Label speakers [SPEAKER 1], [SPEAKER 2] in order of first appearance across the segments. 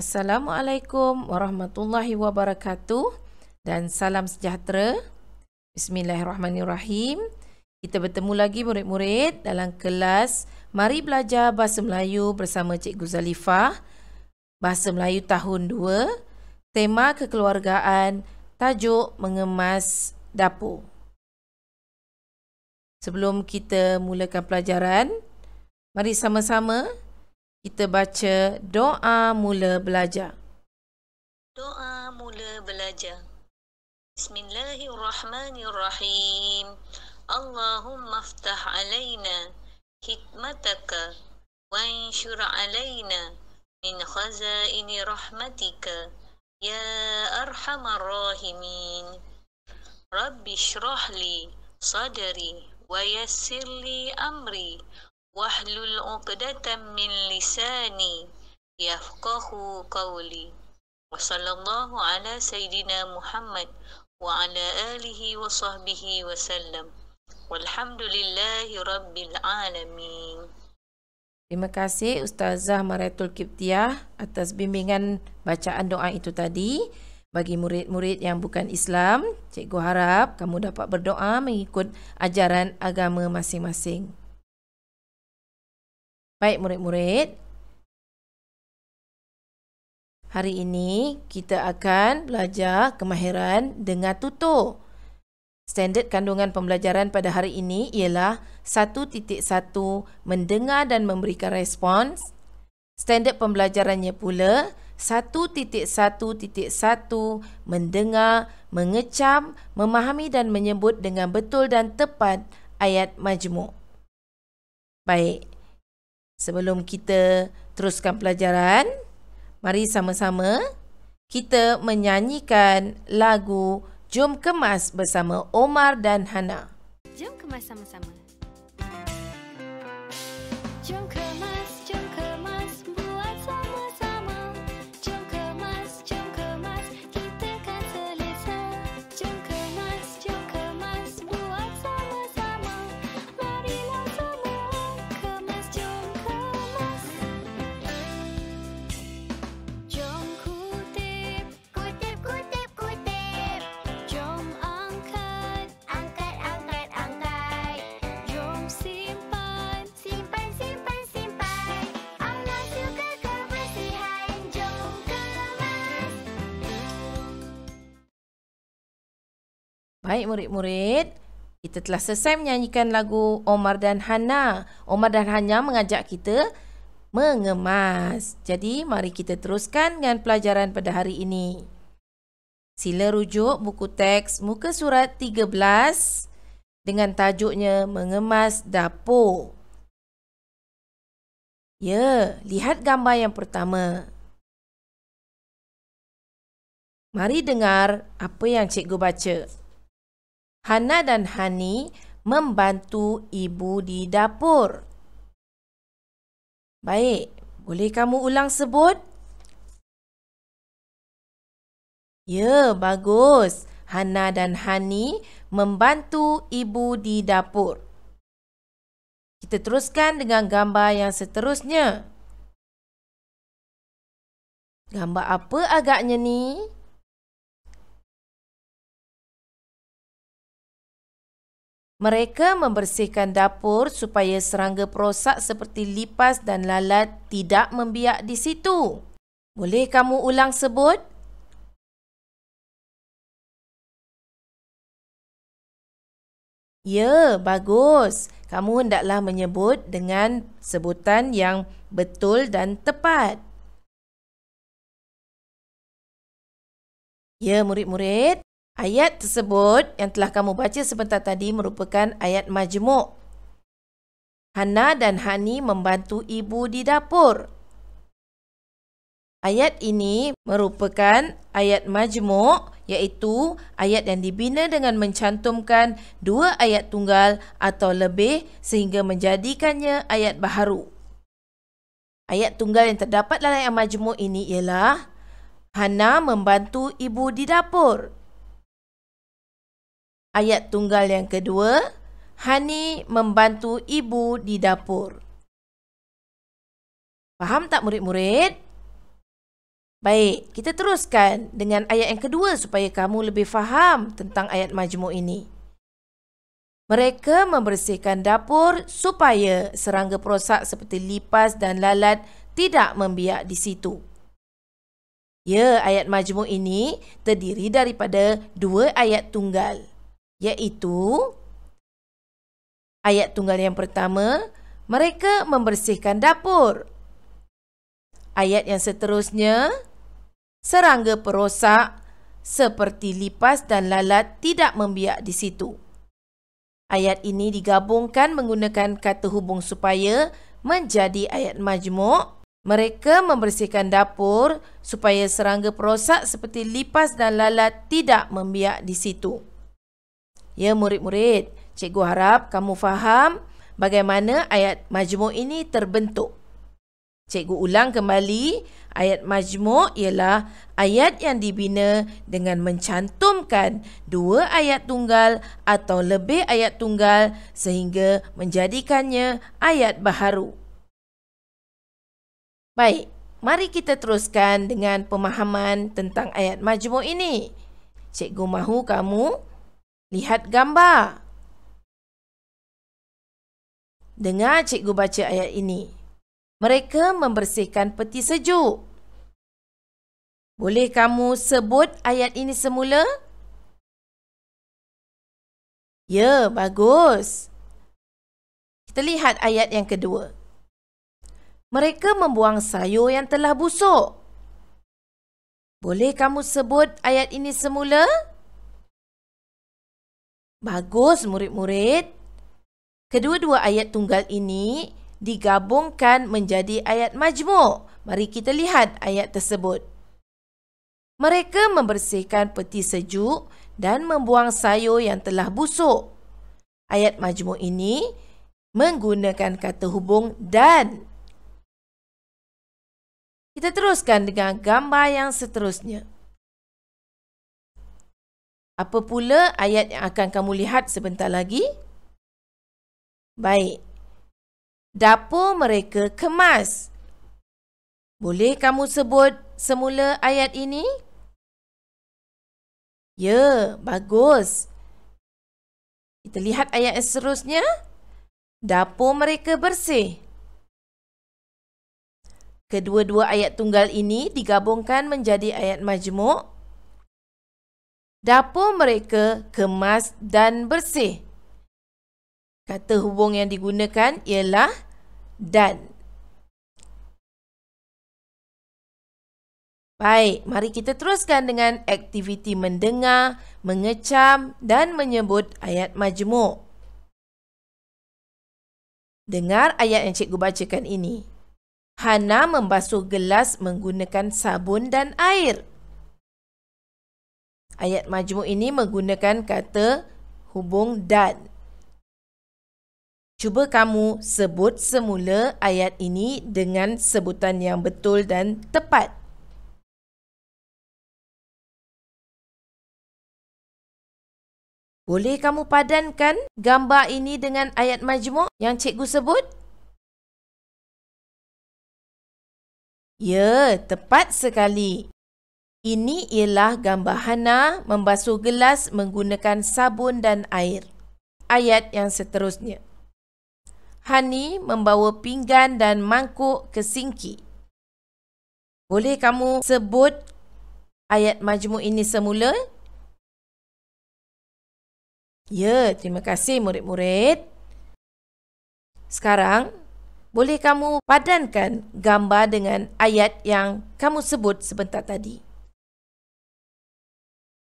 [SPEAKER 1] Assalamualaikum warahmatullahi wabarakatuh dan salam sejahtera. Bismillahirrahmanirrahim. Kita bertemu lagi murid-murid dalam kelas Mari Belajar Bahasa Melayu bersama Cikgu Zalifah. Bahasa Melayu tahun 2, tema kekeluargaan, tajuk mengemas dapur. Sebelum kita mulakan pelajaran, mari sama-sama kita baca doa mula belajar. Doa mula belajar. Bismillahirrahmanirrahim. Allahumma aftah alayna hikmataka wa insyur alayna min khazaini rahmatika ya arhamar rahimin. Rabbi syrah sadari wa yassir amri wahlul uqdatan min lisani yafqahu qawli wa sallallahu ala sayyidina Muhammad wa ala alihi wa sahbihi wa sallam walhamdulillahi rabbil alamin Terima kasih Ustazah Maratul Kiptiah atas bimbingan bacaan doa itu tadi. Bagi murid-murid yang bukan Islam, cikgu
[SPEAKER 2] harap kamu dapat berdoa mengikut ajaran agama masing-masing. Baik murid-murid. Hari ini kita akan belajar kemahiran dengar tutur.
[SPEAKER 1] Standard kandungan pembelajaran pada hari ini ialah 1.1 mendengar dan memberikan respons. Standard pembelajarannya pula 1.1.1 mendengar, mengecam, memahami dan menyebut dengan betul dan tepat ayat majmuk. Baik. Sebelum kita teruskan pelajaran, mari sama-sama kita menyanyikan lagu Jom Kemas bersama Omar dan Hana.
[SPEAKER 2] Jom kemas sama-sama. Jom kemas.
[SPEAKER 1] Baik murid-murid, kita telah selesai menyanyikan lagu Omar dan Hana. Omar dan Hana mengajak kita mengemas. Jadi mari kita teruskan dengan pelajaran pada hari ini. Sila rujuk buku teks muka surat 13 dengan tajuknya Mengemas Dapur.
[SPEAKER 2] Ya, lihat gambar yang pertama. Mari dengar apa yang cikgu baca.
[SPEAKER 1] Hana dan Hani membantu ibu di dapur.
[SPEAKER 2] Baik, boleh kamu ulang sebut? Ya, bagus. Hana dan Hani membantu ibu di dapur. Kita teruskan dengan gambar yang seterusnya. Gambar apa agaknya ni? Mereka membersihkan dapur supaya serangga perosak seperti lipas dan lalat tidak membiak di situ. Boleh kamu ulang sebut? Ya, bagus. Kamu hendaklah menyebut dengan sebutan yang betul dan tepat. Ya, murid-murid, Ayat tersebut yang telah kamu baca sebentar tadi merupakan ayat majmuk. Hana
[SPEAKER 1] dan Hani membantu ibu di dapur. Ayat ini merupakan ayat majmuk iaitu ayat yang dibina dengan mencantumkan dua ayat tunggal atau lebih sehingga menjadikannya ayat baharu. Ayat tunggal yang terdapat dalam ayat majmuk ini ialah Hana membantu ibu di dapur. Ayat tunggal yang kedua, Hani membantu ibu di dapur. Faham tak murid-murid? Baik, kita teruskan dengan ayat yang kedua supaya kamu lebih faham tentang ayat majmu ini. Mereka membersihkan dapur supaya serangga perosak seperti lipas dan lalat tidak membiak di situ. Ya, ayat majmu ini terdiri daripada dua ayat tunggal iaitu ayat tunggal yang pertama, mereka membersihkan dapur. Ayat yang seterusnya, serangga perosak seperti lipas dan lalat tidak membiak di situ. Ayat ini digabungkan menggunakan kata hubung supaya menjadi ayat majmuk. Mereka membersihkan dapur supaya serangga perosak seperti lipas dan lalat tidak membiak di situ ya murid-murid. Cikgu harap kamu faham bagaimana ayat majmu ini terbentuk. Cikgu ulang kembali, ayat majmu ialah ayat yang dibina dengan mencantumkan dua ayat tunggal atau lebih ayat tunggal sehingga menjadikannya ayat baharu. Baik, mari kita teruskan dengan pemahaman tentang ayat majmuk ini. Cikgu mahu kamu Lihat gambar. Dengar cikgu baca ayat ini. Mereka membersihkan peti sejuk.
[SPEAKER 2] Boleh kamu sebut ayat ini semula? Ya, bagus. Kita lihat ayat yang
[SPEAKER 1] kedua. Mereka membuang sayur yang telah busuk. Boleh kamu sebut ayat ini semula? Ya. Bagus murid-murid. Kedua-dua ayat tunggal ini digabungkan menjadi ayat majmuk. Mari kita lihat ayat tersebut. Mereka membersihkan peti sejuk dan membuang sayur yang telah busuk. Ayat majmuk ini menggunakan kata
[SPEAKER 2] hubung dan. Kita teruskan dengan gambar yang seterusnya. Apa pula ayat yang akan kamu lihat sebentar lagi? Baik.
[SPEAKER 1] Dapur mereka kemas. Boleh kamu sebut semula
[SPEAKER 2] ayat ini? Ya, bagus. Kita lihat ayat seterusnya. Dapur mereka bersih. Kedua-dua ayat tunggal ini digabungkan
[SPEAKER 1] menjadi ayat majmuk dapur mereka kemas
[SPEAKER 2] dan bersih. Kata hubung yang digunakan ialah dan.
[SPEAKER 1] Baik, mari kita teruskan dengan aktiviti mendengar, mengecam dan menyebut ayat majmuk. Dengar ayat yang cikgu bacakan ini. Hana membasuh gelas menggunakan sabun dan air. Ayat majmuk ini menggunakan kata hubung dan. Cuba kamu sebut
[SPEAKER 2] semula ayat ini dengan sebutan yang betul dan tepat. Boleh kamu padankan gambar ini dengan ayat majmuk yang cikgu sebut? Ya, tepat sekali. Ini ialah gambar Hana membasuh gelas menggunakan
[SPEAKER 1] sabun dan air. Ayat yang seterusnya. Hani membawa pinggan dan mangkuk ke singki. Boleh kamu sebut
[SPEAKER 2] ayat majmuk ini semula? Ya, terima kasih murid-murid. Sekarang,
[SPEAKER 1] boleh kamu padankan gambar dengan ayat yang kamu sebut sebentar
[SPEAKER 2] tadi?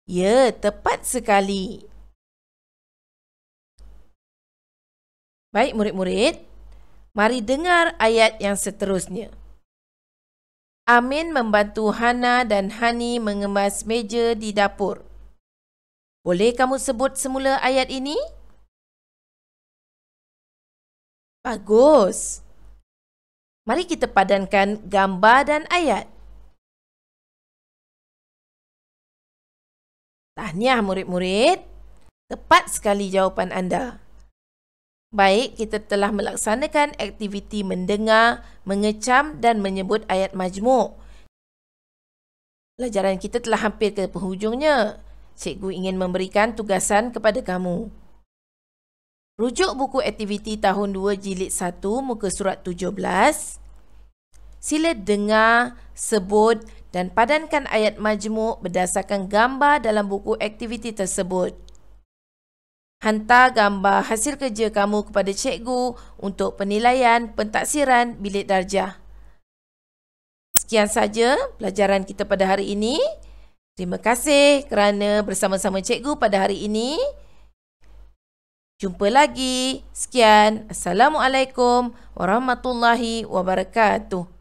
[SPEAKER 2] Ya, tepat sekali. Baik murid-murid, mari dengar ayat yang seterusnya. Amin membantu Hana dan Hani mengemas meja di dapur. Boleh kamu sebut semula ayat ini? Bagus. Mari kita padankan gambar dan ayat. Tahniah murid-murid. Tepat sekali jawapan anda. Baik, kita telah melaksanakan
[SPEAKER 1] aktiviti mendengar, mengecam dan menyebut ayat majmuk. Pelajaran kita telah hampir ke penghujungnya. Cikgu ingin memberikan tugasan kepada kamu. Rujuk buku aktiviti tahun 2 jilid 1 muka surat 17. Sila dengar, sebut dan padankan ayat majmuk berdasarkan gambar dalam buku aktiviti tersebut. Hantar gambar hasil kerja kamu kepada cikgu untuk penilaian pentaksiran bilik darjah. Sekian saja pelajaran kita pada hari ini. Terima kasih kerana bersama-sama cikgu pada hari ini.
[SPEAKER 2] Jumpa lagi. Sekian. Assalamualaikum warahmatullahi wabarakatuh.